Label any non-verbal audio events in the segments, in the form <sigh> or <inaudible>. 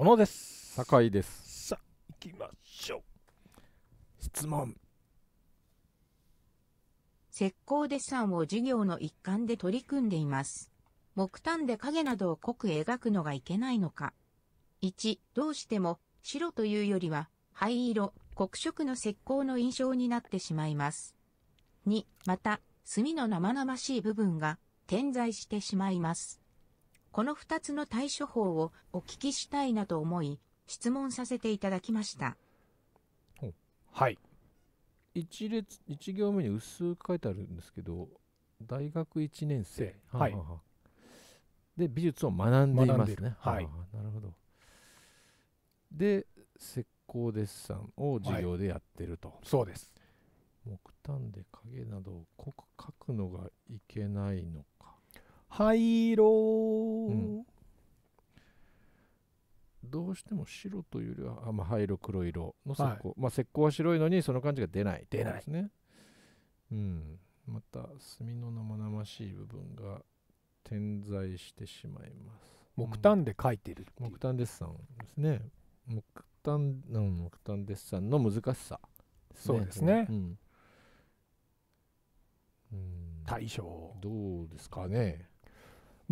小野です酒井ですさあ行きましょう質問石膏デッサンを授業の一環で取り組んでいます木炭で影などを濃く描くのがいけないのか1どうしても白というよりは灰色黒色の石膏の印象になってしまいます2また炭の生々しい部分が点在してしまいますこの二つの対処法をお聞きしたいなと思い、質問させていただきました。はい。一列、一行目に薄く書いてあるんですけど、大学1年生。はい。で、美術を学んでいますね。はい、なるほど。で、石膏デッサンを授業でやってると。はい、そうです。木炭で影などを濃く描くのがいけないの灰色、うん、どうしても白というよりはあ、まあ、灰色黒色の石膏、はい、まあ石膏は白いのにその感じが出ない出ないですねうんまた墨の生々しい部分が点在してしまいます木炭で描いてるて、うん、木炭デッサンですね木炭の木炭デッサンの難しさ、ね、そうですね、うん、うんどうですかね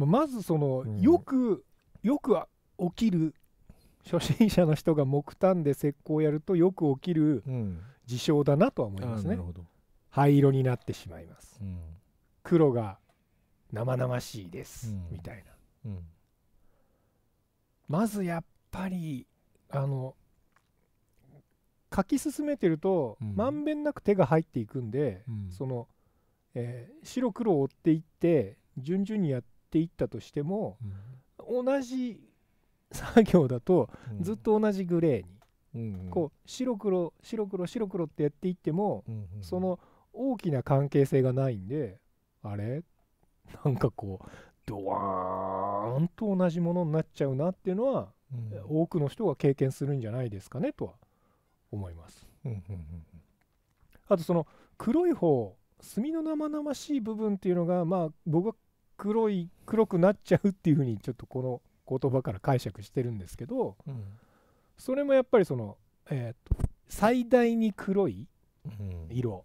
まずその、うん、よくよく起きる初心者の人が木炭で石膏をやるとよく起きる事象だなとは思いますね、うん、灰色になってしまいます、うん、黒が生々しいです、みたいな、まずやっぱりあの書き進めてると、まんべんなく手が入っていくんで、その、えー、白黒を追っていって順々にやってっていったとしても、うん、同じ作業だとずっと同じグレーに、うん、こう白黒白黒白黒ってやっていっても、うんうん、その大きな関係性がないんであれなんかこうドワーンと同じものになっちゃうなっていうのは、うん、多くの人が経験するんじゃないですかねとは思います。うんうんうん、あとその黒い方墨の生々しい部分っていうのがまあ僕は黒い黒くなっちゃうっていうふうにちょっとこの言葉から解釈してるんですけど、うん、それもやっぱりその、えーと、最大に黒い色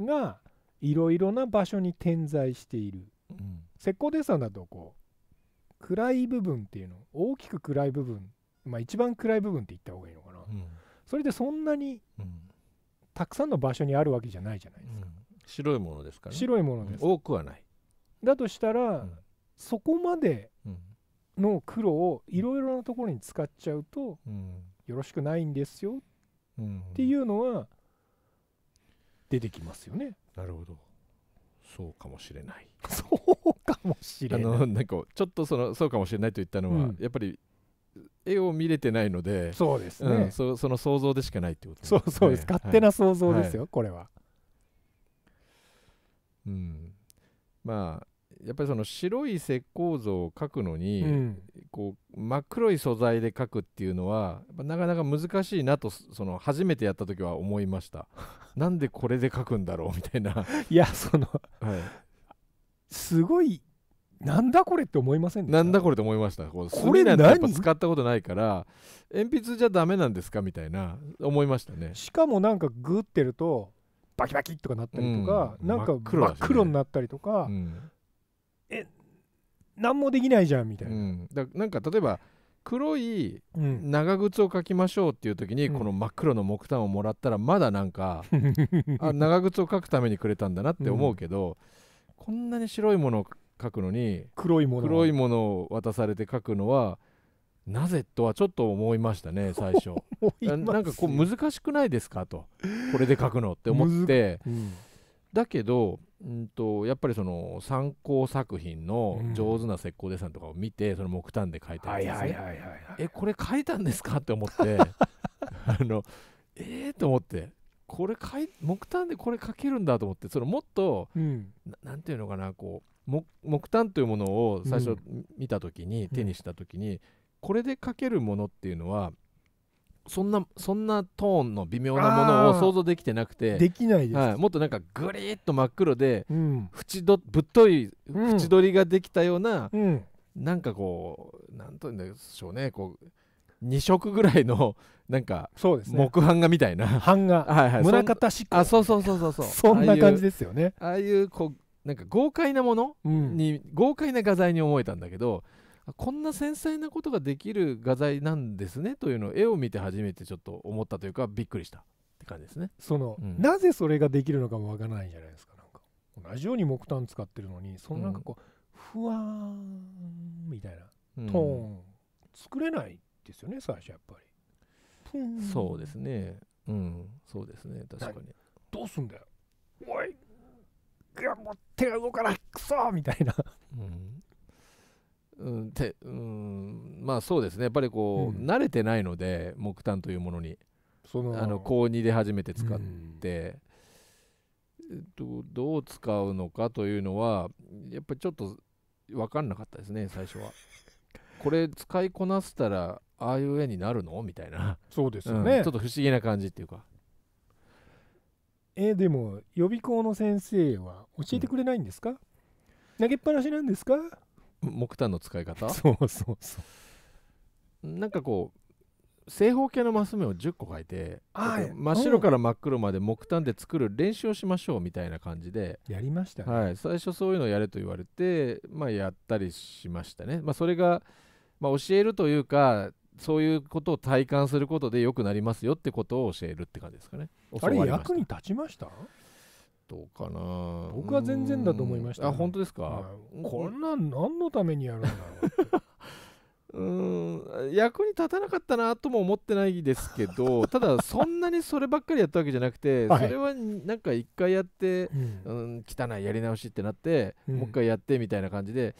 がいろいろな場所に点在している、うん、石膏デッサンだとこう暗い部分っていうの大きく暗い部分まあ一番暗い部分って言った方がいいのかな、うん、それでそんなに、たくさんの場所にあるわけじゃないじゃないですか、白いものですから、ね、白いものです多くはないだとしたら、うん、そこまでの苦労をいろいろなところに使っちゃうと、よろしくないんですよっていうのは出てきますよね。なるほどそうかもしれない <laughs> そうかもしれないあのなんかちょっとそのそうかもしれないと言ったのは、うん、やっぱり絵を見れてないのでそうですね、うん、そその想像でしかないってこと、そうそうです、はい、勝手な想像ですよ、はい、これは、うんまあやっぱりその白い石膏像を描くのに、うん、こう真っ黒い素材で描くっていうのはなかなか難しいなとその初めてやった時は思いました <laughs> なんでこれで描くんだろうみたいないやそのはい、すごいなんだこれって思いませんでなんだこれって思いましたこれなんてやっぱ使ったことないから鉛筆じゃダメなんですかみたいな思いましたねしかもなんかグってるとバキバキとかなったりとか、うん、なんか真っ黒になったりとか、うん、何もできないじゃんみたいな、うん、だなんか例えば黒い長靴を描きましょうっていう時に、うん、この真っ黒の木炭をもらったらまだなんか、<laughs> あ長靴を描くためにくれたんだなって思うけど、うん、こんなに白いものを描くのに黒いもの黒いものを渡されて描くのはなぜとはちょっと思いましたね最初なんかこう難しくないですかとこれで書くのって思って、うん、だけどうんとやっぱりその参考作品の上手な石膏デッサンとかを見て、うん、その木炭で描いたやつですねえこれ書いたんですかって思って <laughs> あのえーと思ってこれ書い木炭でこれ描けるんだと思ってそのもっと、うん、なんていうのかなこう木炭というものを最初見た時に、うん、手にした時に、これで描けるものっていうのはそんなそんなトーンの微妙なものを想像できてなくてできないです、はい、もっとなんかグリッと真っ黒で、うん、縁どぶっとい縁取りができたような、うん、なんかこうなんと言うんでしょうねこう2色ぐらいのなんかそうです、ね、木版画みたいな版画はい、はい、村方志向あそうそうそうそうそうそんな感じですよねああいうこうなんか豪快なものに、うん、豪快な画材に思えたんだけどこんな繊細なことができる画材なんですねというのを絵を見て初めてちょっと思ったというかびっくりしたって感じですねその、うん、なぜそれができるのかもわからないじゃないですかなんか同じように木炭使ってるのにそのなんかこう、うん、ふわーんみたいなトーン、うん、作れないですよね最初やっぱりそうですねうんそうですね確かにどうすんだよおい手が動かないクソみたいな、うん、うんてうんまあそうですねやっぱりこう、うん慣れてないので木炭というものにそのあの高2で初めて使って、えっと、どう使うのかというのはやっぱりちょっと分かんなかったですね最初は。<laughs> これ使いこなせたらああいう絵になるのみたいな、そうですよね、うんちょっと不思議な感じっていうかえでも予備校の先生は教えてくれないんですか、投げっぱなしなんですか木炭の使い方そうそうそうなんかこう正方形のマス目を10個書いて、真っ白から真っ黒まで木炭で作る練習をしましょうみたいな感じでやりましたね、はい、最初そういうのやれと言われて、まあ、やったりしましたね、まあ、それが、まあ、教えるというかそういうことを体感することでよくなりますよってことを教えるって感じですかねあれ役に立ちましたうかな僕は全然だと思いました、ね、あ本当ですか、こんなん何のためにやるんだろううん役に立たなかったなとも思ってないですけど <laughs> ただそんなにそればっかりやったわけじゃなくて、はい、それはなんか一回やって、うん、汚いやり直しってなって、うん、もう一回やってみたいな感じで、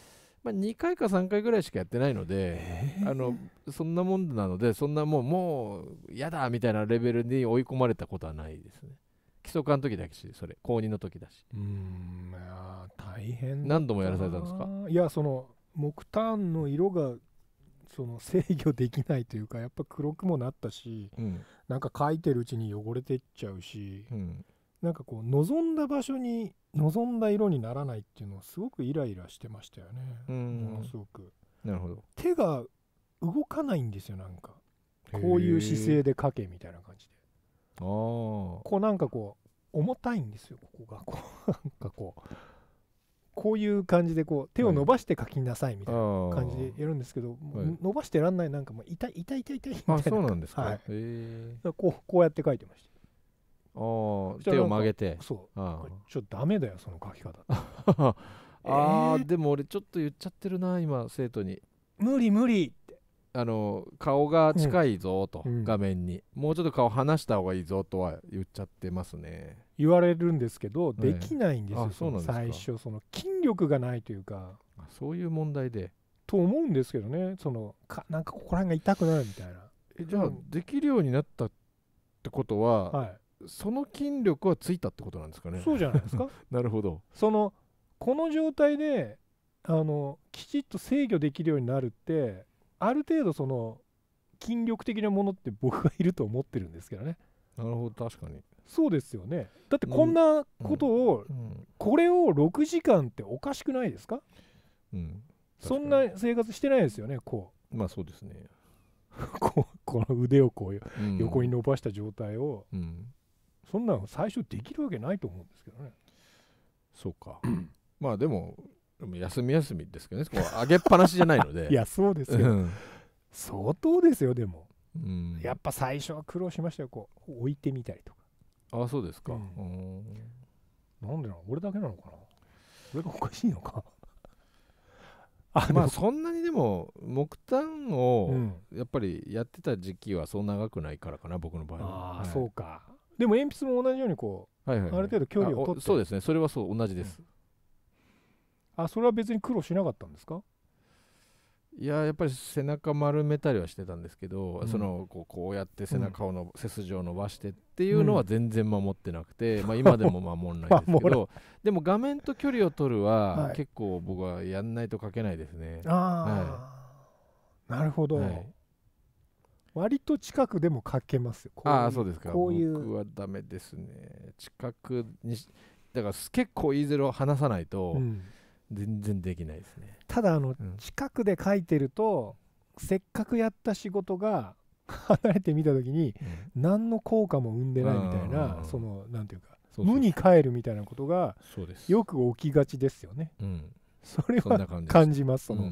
まあ、2回か3回ぐらいしかやってないので、えー、あのそんなもんなのでそんなもうもう嫌だみたいなレベルに追い込まれたことはないですね。基礎科の時だけしそれ高2の時だしうん大変何度もやらされたんですかいやその木炭の色がその制御できないというかやっぱ黒くもなったし、うん、なんか書いてるうちに汚れてっちゃうし、うん、なんかこう望んだ場所に望んだ色にならないっていうのはすごくイライラしてましたよねものすごくなるほど手が動かないんですよなんかこういう姿勢で書けみたいな感じこうなんかこう重たいんですよここがこう <laughs> なんかこうこういう感じでこう手を伸ばして書きなさいみたいな感じでやるんですけど、はい、伸ばしてらんないなんかもう痛い痛い痛い痛いみたいなそうなんですか、はい、えこうこうやって書いてましたああ手を曲げてそうちょっとダメだよその書き方 <laughs> ああ、えー、でも俺ちょっと言っちゃってるな今生徒に無理無理あの顔が近いぞと、うん、画面に、もうちょっと顔離した方がいいぞとは言っちゃってますね言われるんですけどできないんですよ、そです最初その筋力がないというかそういう問題でと思うんですけどねそのかなんかここら辺が痛くなるみたいなえじゃあ、うん、できるようになったってことは、はい、その筋力はついたってことなんですかねそうじゃないですか <laughs> なるほどそのこの状態であのきちっと制御できるようになるってある程度その筋力的なものって僕はいると思ってるんですけどねなるほど確かにそうですよねだってこんなことを、うんうん、これを6時間っておかしくないですか,、うん、そんな生活してないですよねこうまあそうですね <laughs> ここの腕をこう、横に伸ばした状態を、うん、そんなの最初できるわけないと思うんですけどねそうかまあでも休み休みですけどねこ上げっぱなしじゃないので <laughs> いやそうですよ、うん、相当ですよでも、うん、やっぱ最初は苦労しましたよこう置いてみたりとかああそうですか、うん、なんでな俺だけなのかな俺がおかしいのか <laughs> あまあそんなにでも木炭をやっぱりやってた時期はそう長くないからかな僕の場合はああ、はい、そうかでも鉛筆も同じようにこう、はいはいはい、ある程度距離を取ってそうですねそれはそう同じです、うんあそれは別に苦労しなかったんですかいややっぱり背中丸めたりはしてたんですけど、うん、そのこうこうやって背中をの、うん、背筋を伸ばしてっていうのは全然守ってなくて、うん、まあ、今でも <laughs> 守らないですけどでも画面と距離を取るは、結構僕はやんないと書けないですね。はい、なるほど、はい、割と近くでも書けますよああそうですかこういう僕はダメですね近くにだから結構 E0 を離さないと、う全然できないですねただあの、近くで書いてるとせっかくやった仕事が <laughs> 離れてみた時に、何の効果も生んでないみたいなそのなんていうか無に帰るみたいなことがよく起きがちですよね。うん、それは感じますその、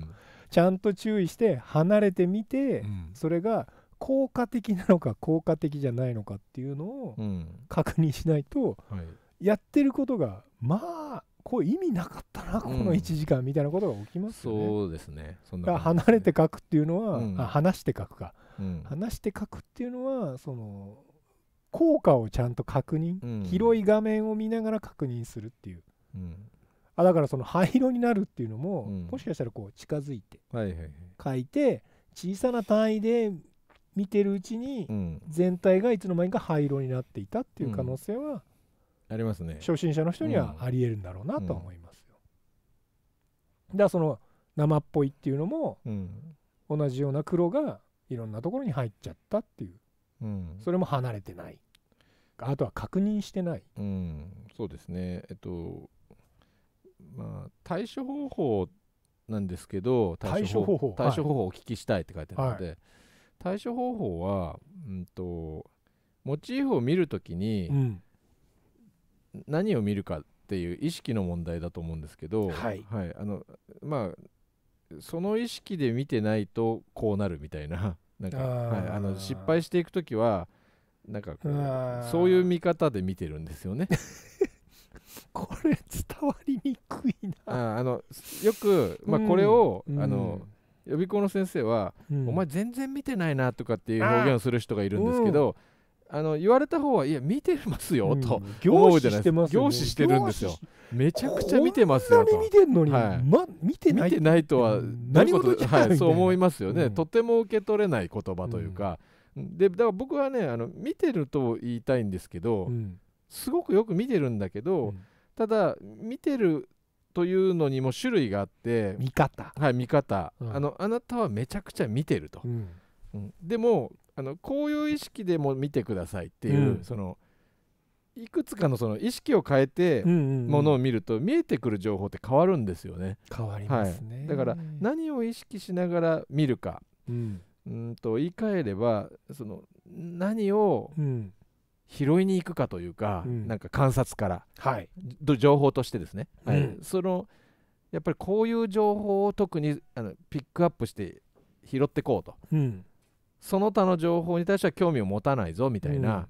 ちゃんと注意して離れてみて、それが効果的なのか効果的じゃないのかっていうのを確認しないと、やってることがまあこう意味なかったなこの1時間みたいなことが起きますよね、うん、そうですねそんな、ね、離れて書くっていうのは、うん、話して書くか、うん、話して書くっていうのはその効果をちゃんと確認、広い画面を見ながら確認するっていう、あだからその灰色になるっていうのも、もしかしたらこう近づいて、書いて小さな単位で見てるうちに、全体がいつの間にか灰色になっていたっていう可能性は、ありますね初心者の人にはありえるんだろうなと思いますよ、だからその生っぽいっていうのも、同じような黒がいろんなところに入っちゃったっていう、うん、それも離れてないあとは確認してない、うん、そうですねえっとまあ対処方法なんですけど対処方法対処方法をお聞きしたいって書いてあるので、はい、対処方法は、うんと、とモチーフを見るときに、うん、何を見るかっていう意識の問題だと思うんですけど、はい、はい、あのまあ、その意識で見てないとこうなるみたいな <laughs> なんかはい、あの失敗していく時はなんかこうそういう見方で見てるんですよね。<laughs> これ伝わりにくいなああのよく、まあ、これを、うん、あの、予備校の先生は、うん、お前全然見てないなとかっていう表現をする人がいるんですけど、あの言われた方はいや見てますよと思うじゃないですか、凝視してるんですよめちゃくちゃ見てますよと見てんのに、ま、見てないとは何事はい、そう思いますよね、とても受け取れない言葉というか、でだから僕はねあの見てると言いたいんですけど、すごくよく見てるんだけど、ただ見てるというのにも種類があって見方はい見方、あのあなたはめちゃくちゃ見てると、でもあのこういう意識でも見てくださいっていう、うん、そのいくつかのその意識を変えてものを見ると見えてくる情報って変わるんですよね。変わりますね、はい、だから何を意識しながら見るか、うん、うんと言い換えればその何を拾いに行くかというか、うん、なんか観察から、はい、情報としてですね、はい、そのやっぱりこういう情報を特にあのピックアップして拾ってこうと。うんその他の情報に対しては興味を持たないぞみたいな、うん、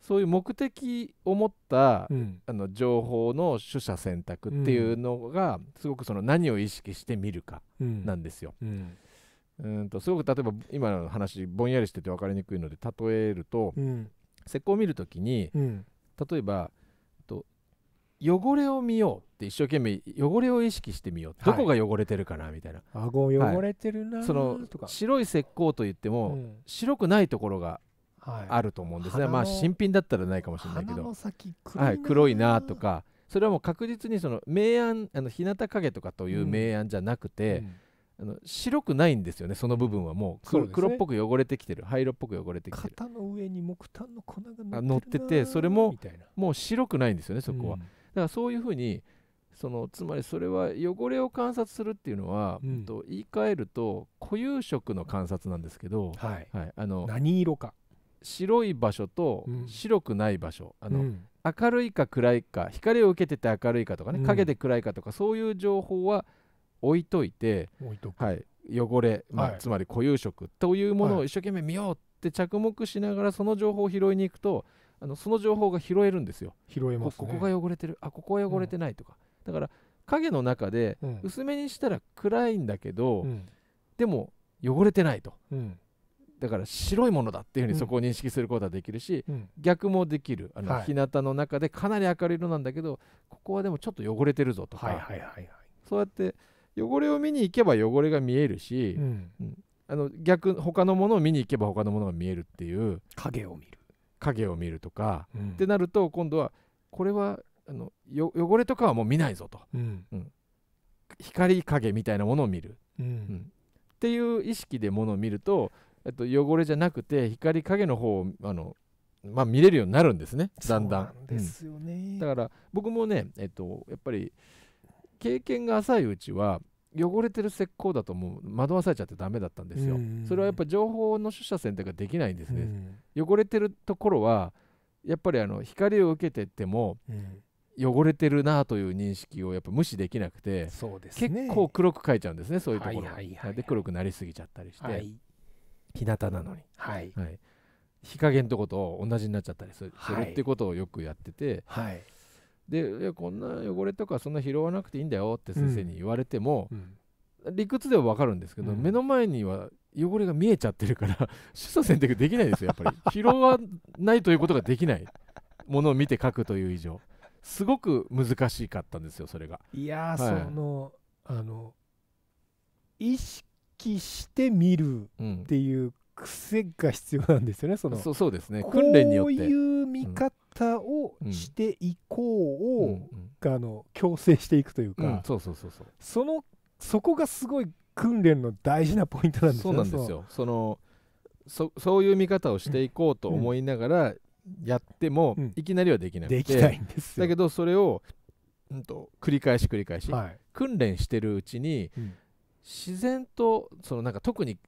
そういう目的を持った、うん、あの情報の取捨選択っていうのが、すごくその何を意識して見るかなんですよ。うんとすごく例えば今の話ぼんやりしてて分かりにくいので例えると、施工を見るときに、例えば「汚れを見ようって一生懸命汚れを意識してみよう、はい、どこが汚れてるかなみたいな顎汚れてるな、はい、その白い石膏といっても、うん、白くないところがあると思うんですね、まあ新品だったらないかもしれないけどはい、黒いなとかそれはもう確実にその明暗あの日向影とかという明暗じゃなくて、うん、あの白くないんですよねその部分はもう、ね、黒っぽく汚れてきてる灰色っぽく汚れてきてる肩の上に木炭の粉が乗っててそれももう白くないんですよねそこは、うん、からそういうふうにそのつまりそれは汚れを観察するっていうのは、うん、と言い換えると固有色の観察なんですけど、はい、はい、あの何色か白い場所と白くない場所、うん、あの、うん、明るいか暗いか光を受けてて明るいかとかね、影で暗いかとかそういう情報は置いといてはい、汚れ、まあ、はい、つまり固有色というものを一生懸命見ようって着目しながらその情報を拾いに行くとあのその情報が拾えるんですよ拾えます、ね、ここが汚れてるあここは汚れてないとか、うん、だから影の中で薄めにしたら暗いんだけど、うん、でも汚れてないと、うん、だから白いものだっていうふうにそこを認識することはできるし、逆もできるあの、はい、日向の中でかなり明るい色なんだけどここはでもちょっと汚れてるぞとか、はいはいはいはい、そうやって汚れを見に行けば汚れが見えるし、うんあの逆他のものを見に行けば他のものが見えるっていう影を見る影を見るとか、うん、ってなると今度はこれはあの汚れとかはもう見ないぞと、うんうん、光影みたいなものを見る、うんっていう意識でものを見ると、えっと、汚れじゃなくて光影の方をあのまあ、見れるようになるんですねだんだん。だから僕もね、えっと、やっぱり経験が浅いうちは汚れてる石膏だともう惑わされちゃってダメだったんですよ、それはやっぱ情報の取捨選択ができないんですね、汚れてるところはやっぱりあの光を受けてても、汚れてるなという認識をやっぱ無視できなくて、ね、結構黒く描いちゃうんですねそういうところ、はいはいはい、で黒くなりすぎちゃったりして、はい、日向なのに、はい、はい、日陰のとこと同じになっちゃったりするはい、するってことをよくやってて、はい、でこんな汚れとかそんな拾わなくていいんだよって先生に言われても、理屈では分かるんですけど、目の前には汚れが見えちゃってるから主査選択できないですよやっぱり <laughs> 拾わないということができないものを見て書くという以上すごく難しかったんですよそれがいや、はい、そのあの意識して見るっていう癖が必要なんですよね、うん、そのそうそうですね訓練によってこういう見方をしていこうを、あの強制していくというか、そうそうそうそうそのそこがすごい訓練の大事なポイントなんですよそうなんですよそのそそういう見方をしていこうと思いながらやっても、いきなりはできなくてできないんですだけどそれを、うん、と繰り返し繰り返し、訓練してるうちに、自然とそのなんか特に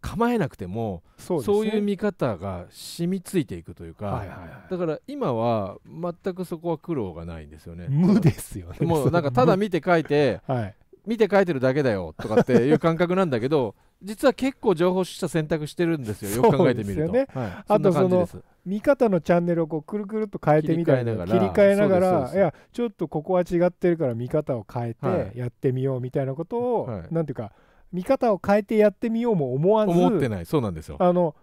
構えなくてもそう、ね,、いう見方が染みついていくというか、はいはいはい、だから今は全くそこは苦労がないんですよね。無ですよねもうなんかただ見て書いて、はい、見て書いてるだけだよとかっていう感覚なんだけど実は結構情報取捨選択してるんですよよく考えてみると。ねはい、あとその見方のチャンネルをこうくるくるっと変えてみた切り替えながらいやちょっとここは違ってるから見方を変えてやってみようみたいなことを、はい、なんていうか。見方を変えてやってみようも思わず思ってないそうなんですよあの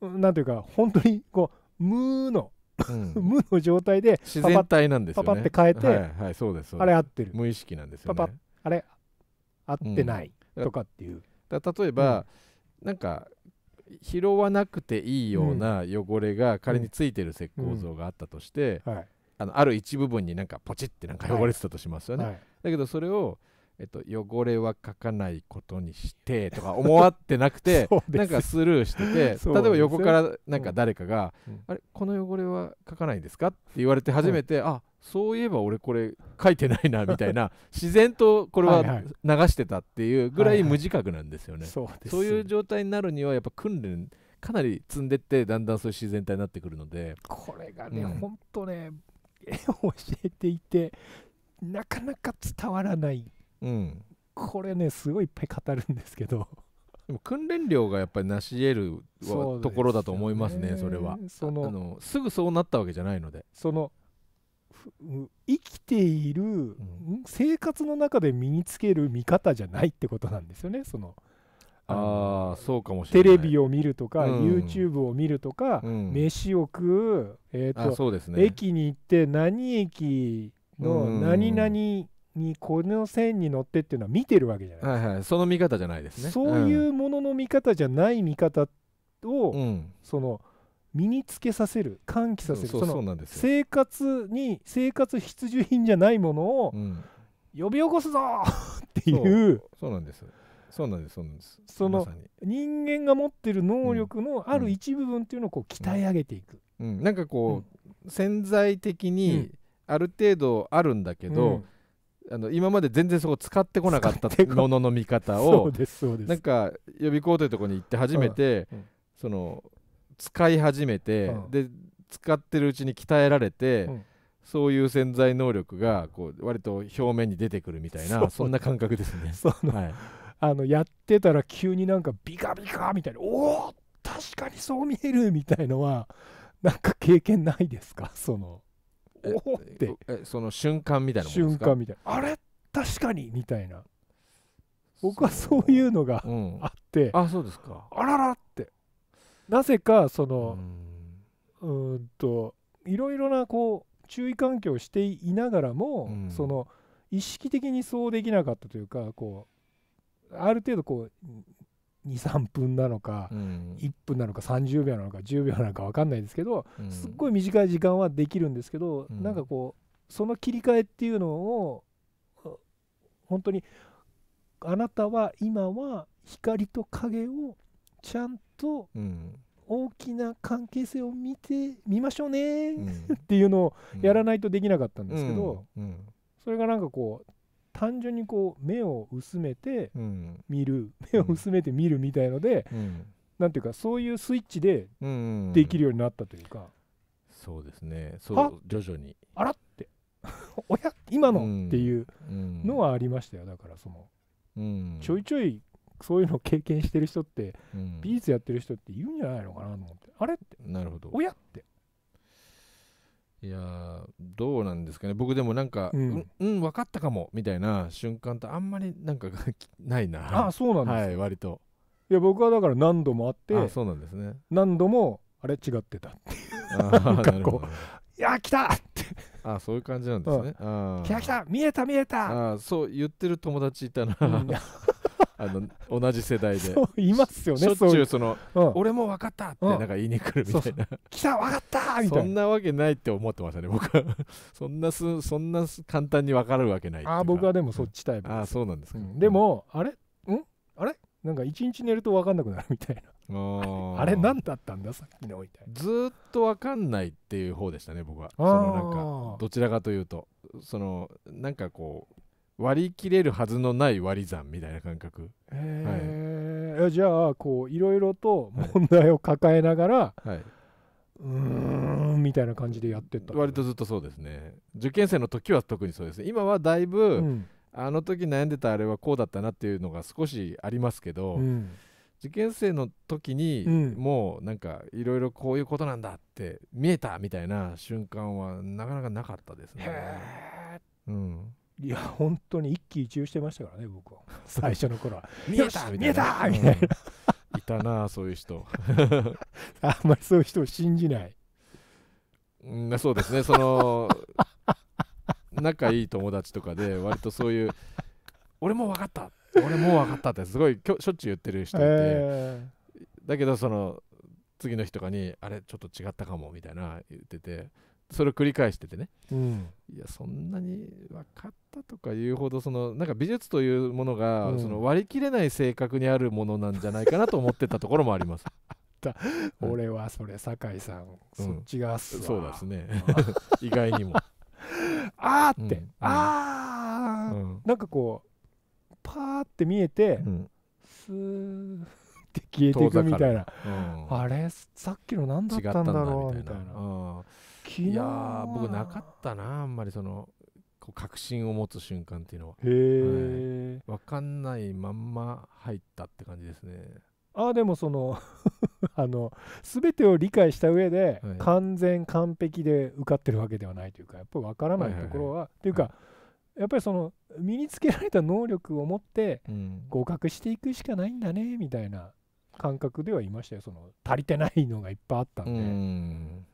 なんていうか本当にこう無の、うん、<laughs> 無の状態で自然体なんですよねパパって変えて、はいはい、そうですあれ合ってる無意識なんですよ、ね、パパあれ合ってない、とかっていうだ例えば、うん、なんか拾わなくていいような汚れが仮についてる石膏像があったとして、うんうんはい、あのある一部分になんかポチってなんか汚れてたとしますよね、はいはい、だけどそれをえっと、汚れは書かないことにしてとか思わってなくて <laughs> なんかスルーしてて例えば横からなんか誰かが「あれこの汚れは書かないんですか?」って言われて初めて、あそういえば俺これ書いてないなみたいな <laughs> 自然とこれは流してたっていうぐらい無自覚なんですよね。そういう状態になるにはやっぱ訓練かなり積んでってだんだんそういう自然体になってくるのでこれがね、本当ほんとね絵を教えていてなかなか伝わらないうん、これねすごいいっぱい語るんですけどでも訓練量がやっぱりなし得るところだと思いますねそれはそのあのすぐそうなったわけじゃないのでその生きている、うん、生活の中で身につける見方じゃないってことなんですよねそのああそうかもしれないテレビを見るとか、うん、YouTube を見るとか、うん、飯を食う、えーと、ね、駅に行って何駅の何々にこの線に乗ってっていうのは見てるわけじゃないはいはい、その見方じゃないですねそういうものの見方じゃない見方を、うん、その身につけさせる喚起させるそうの生活に生活必需品じゃないものを呼び起こすぞ <laughs> っていうそうなんですそうなんですそうなんですその人間が持ってる能力のある一部分っていうのをこう鍛え上げていく、うんうん、なんかこう、うん、潜在的にある程度あるんだけど、あの今まで全然そこ使ってこなかったものの見方をなんか予備校というとこに行って初めて、その使い始めて、で使ってるうちに鍛えられて、そういう潜在能力がこう割と表面に出てくるみたいなそんな感覚ですね。<laughs> はい、あのやってたら急になんかビカビカみたいなおお確かにそう見えるみたいのはなんか経験ないですかそのおってえその瞬間みたいなもんです瞬間みたいなあれ確かにみたいな僕はそういうのがうん、あってあそうですかららってなぜかそうのんうーんといろいろなこう注意喚起をしていながらも、うんその意識的にそうできなかったというかこうある程度こう23分なのか、うん、1分なのか30秒なのか10秒なのか分かんないですけど、うん、すっごい短い時間はできるんですけど、うん、なんかこうその切り替えっていうのを本当にあなたは今は光と影をちゃんと大きな関係性を見てみましょうね <laughs> っていうのをやらないとできなかったんですけど、それがなんかこう単純にこう目を薄めて見る、目を薄めて見るみたいので、うん、なんていうかそういうスイッチでできるようになったというか、そうですねそう徐々にあらって <laughs> おや今のっていうのはありましたよだからその、うん、ちょいちょいそういうのを経験してる人って、うん、ビーツやってる人っているんじゃないのかなと思ってあれってなるほどおやっていやどうなんですかね僕でもなんか、うん、うん、分かったかもみたいな瞬間とあんまりなんか <laughs> ないなあそうなんです、はい、割といや僕はだから何度もあってそうなんですね何度もあれ違ってたっていう <laughs> いや来た!」ってあそういう感じなんですね、来た来た見えた見えたあそう言ってる友達いたな、うんあの同じ世代で <laughs> いますよねしょっちゅうその、うん、俺も分かったってなんか言いに来るみたいな、き来た分かったみたいなそんなわけないって思ってましたね僕は <laughs> そんなすそんな簡単に分かるわけないあ僕はでもそっちタイプあそうなんですか、うん、でも、あれんあれなんか一日寝ると分かんなくなるみたいなあ <laughs> あれ何だったんださっきのみたいなずっと分かんないっていう方でしたね僕はそのなんかどちらかというとそのなんかこう割り切れるはずのない割り算みたいな感覚。へはい、じゃあこういろいろと問題を抱えながら、はい、うーんみたいな感じでやってった割とずっとそうですね受験生の時は特にそうですね今はだいぶ、うん、あの時悩んでたあれはこうだったなっていうのが少しありますけど、うん、受験生の時に、もうなんかいろいろこういうことなんだって見えたみたいな瞬間はなかなかなかったですね。うんいや本当に一喜一憂してましたからね僕は <laughs> 最初の頃は見えた見えたみたいな、いたなそういう人 <laughs> あんまりそういう人を信じないうんそうですねその仲いい友達とかで割とそういう俺も分かった俺もわ分かったってすごいしょっちゅう言ってる人いて、えー、だけどその次の日とかにあれちょっと違ったかもみたいな言っててそれを繰り返しててね、うん、いやそんなに分かったとかいうほどそのなんか美術というものが、うん、その割り切れない性格にあるものなんじゃないかなと思ってたところもあります。<laughs> 俺はそれ酒井さん、そっちがそうですね意外にも <laughs> ああって、ああ、うん、なんかこうパーって見えて、うん、スーって消えていくみたいな、うん、あれさっきの何だったんだろうみたいな。いや僕なかったなあんまりそのこう確信を持つ瞬間っていうのはへえ、はい、分かんないまんま入ったって感じですねああでもその <laughs> あの全てを理解した上で、はい、完全完璧で受かってるわけではないというかやっぱり分からないところははいいはい、っていうか、はい、やっぱりその身につけられた能力を持って合格していくしかないんだねみたいな感覚ではいましたよその足りてないのがいっぱいあったんで。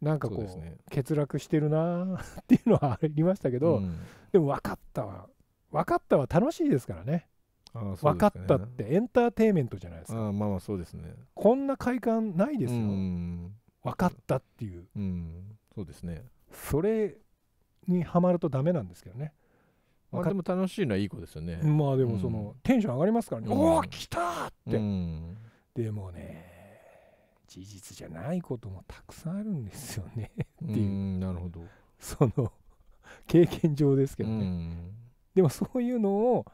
なんかこう、ね、欠落してるなっていうのはありましたけど、うん、でも分かったは分かったは楽しいですからねあ分かったってエンターテインメントじゃないですかあまあまあそうですねこんな快感ないですよ、うん、分かったっていう、うん、そうですねそれにはまるとダメなんですけどねまあでも楽しいのはいい子ですよねまあでもその、テンション上がりますからね、おお来たって、でもね事実じゃないこともたくさんあるんですよね <laughs> っていうなるほどその経験上ですけどねでもそういうのを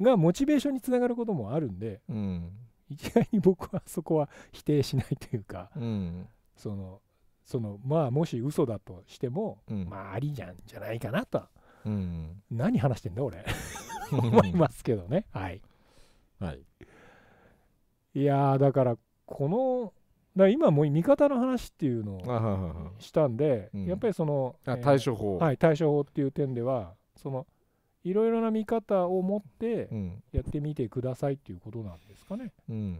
がモチベーションにつながることもあるんで、うん、一概に僕はそこは否定しないというか、うん、そのそのまあもし嘘だとしても、うん、まあありじゃんじゃないかなと、うん、何話してんだ俺 <laughs> 思いますけどねはい、はい、いやだからこのだから今もう味方の話っていうのをしたんで、うん、やっぱりその、えー、対処法、はい、対処法っていう点ではそのいろいろな見方を持ってやってみてくださいっていうことなんですかね。うん、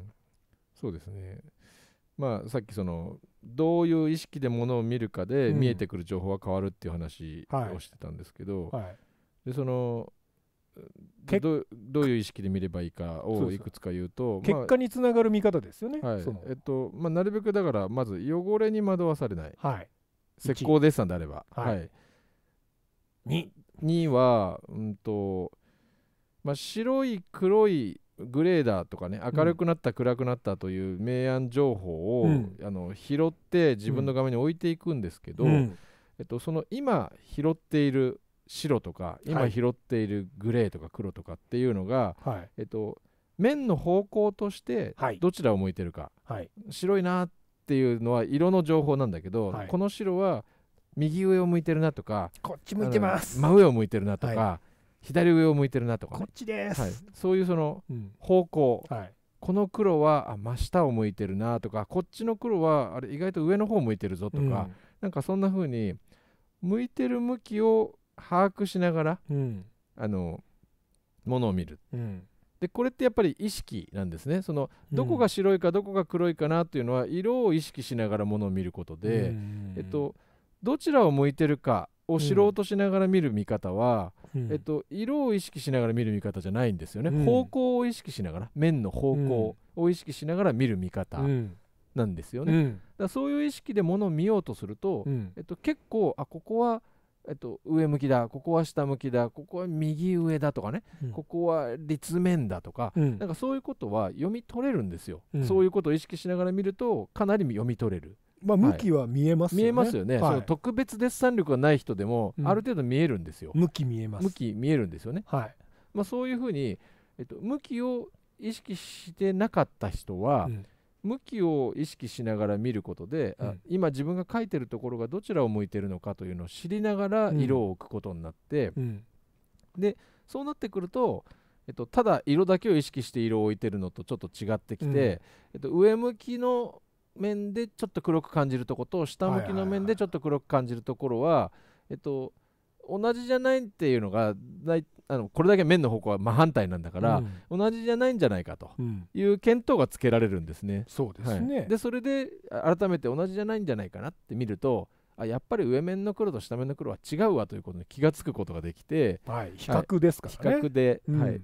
そうですねまあ、さっきそのどういう意識でものを見るかで見えてくる情報は変わるっていう話をしてたんですけど、うんはい、でそのどどういう意識で見ればいいかをいくつか言うと結果につながる見方ですよね、はいえっとまあ、なるべくだからまず汚れに惑わされない、はい、石膏デッサンであれば、はいはい、2, は、うんとまあ、白い黒いグレーダーとかね明るくなった、暗くなったという明暗情報を、うん、あの拾って自分の画面に置いていくんですけど、うん、えっと、その今拾っている白とか今拾っているグレーとか黒とかっていうのが、はい、えっと、面の方向としてどちらを向いてるか、はい、白いなっていうのは色の情報なんだけど、この白は右上を向いてるなとかこっち向いてます真上を向いてるなとか、左上を向いてるなとか、ね、こっちです、はい、そういうその方向、うんはい、この黒は真下を向いてるなとかこっちの黒はあれ意外と上の方向いてるぞとか、うん、なんかそんな風に向いてる向きを把握しながら、うん、あのものを見る、うん、でこれってやっぱり意識なんですねそのどこが白いかどこが黒いかなというのは色を意識しながらものを見ることで、うん、えっと、どちらを向いてるかを知ろうとしながら見る見方は、うん、えっと、色を意識しながら見る見方じゃないんですよね、うん、方向を意識しながら面の方向を意識しながら見る見方なんですよね、うん、だそういう意識でものを見ようとすると、えっと、結構あここはえっと、上向きだここは下向きだここは右上だとかね、うん、ここは立面だとか、うん、なんかそういうことは読み取れるんですよ、うん、そういうことを意識しながら見るとかなり読み取れる。まあ、向きは見えますよね、はい、見えますよね、はい、その特別デッサン力がない人でも、ある程度見えるんですよ向き見えます向き見えるんですよね、はいまあ、そういうふうに、えっと、向きを意識してなかった人は、うん、向きを意識しながら見ることで、うん、今自分が描いてるところがどちらを向いてるのかというのを知りながら色を置くことになって、うん、でそうなってくると、えっと、ただ色だけを意識して色を置いてるのとちょっと違ってきて、うん、えっと、上向きの面でちょっと黒く感じるとこと下向きの面でちょっと黒く感じるところは、えっと同じじゃないっていうのがいあのこれだけ面の方向は真反対なんだから、うん、同じじゃないんじゃないかという見当がつけられるんですね。そうですね、はい、でそれで改めて同じじゃないんじゃないかなって見るとあやっぱり上面の黒と下面の黒は違うわということに気が付くことができて、はい、比較ですからね。比較で、うん、はい、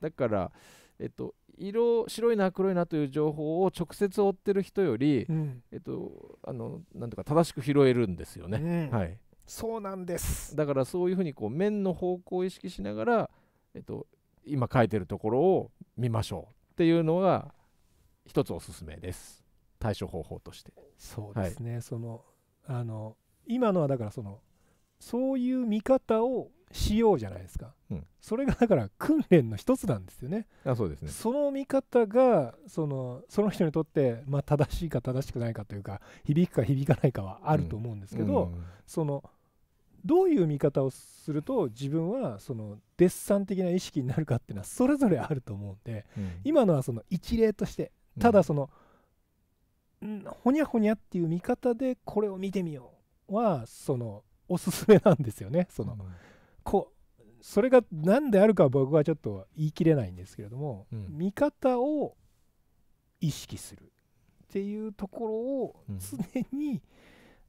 だから、えっと、色白いな黒いなという情報を直接追ってる人より、うん、えっと、あのなんとか正しく拾えるんですよね。はいそうなんですだからそういうふうにこう面の方向を意識しながら、えっと、今書いてるところを見ましょうっていうのが一つおすすめです対処方法としてそうですね、はい、そのあの今のはだからそのそういう見方をしようじゃないですか、うん、それがだから訓練の一つなんですよねあそうですねその見方がそのその人にとって、まあ、正しいか正しくないかというか響くか響かないかはあると思うんですけど、うんうん、そのどういう見方をすると自分はそのデッサン的な意識になるかっていうのはそれぞれあると思うんで、うん、今のはその一例としてただその、うん、ほにゃほにゃっていう見方でこれを見てみようはそのおすすめなんですよねその、うん、こうそれが何であるかは僕はちょっと言い切れないんですけれども、うん、見方を意識するっていうところを常に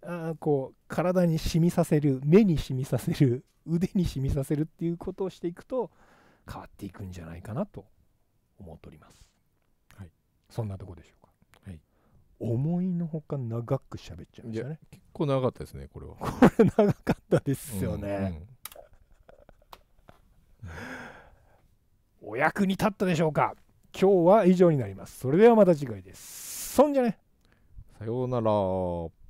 あこう体に染みさせる目に染みさせる腕に染みさせるっていうことをしていくと変わっていくんじゃないかなと思っております。はい、そんなとこでしょうか。はい、思いのほか長く喋っちゃいましたね。結構長かったですね、これは。これ長かったですよね。お役に立ったでしょうか。今日は以上になります。それではまた次回です。そんじゃね。さようなら。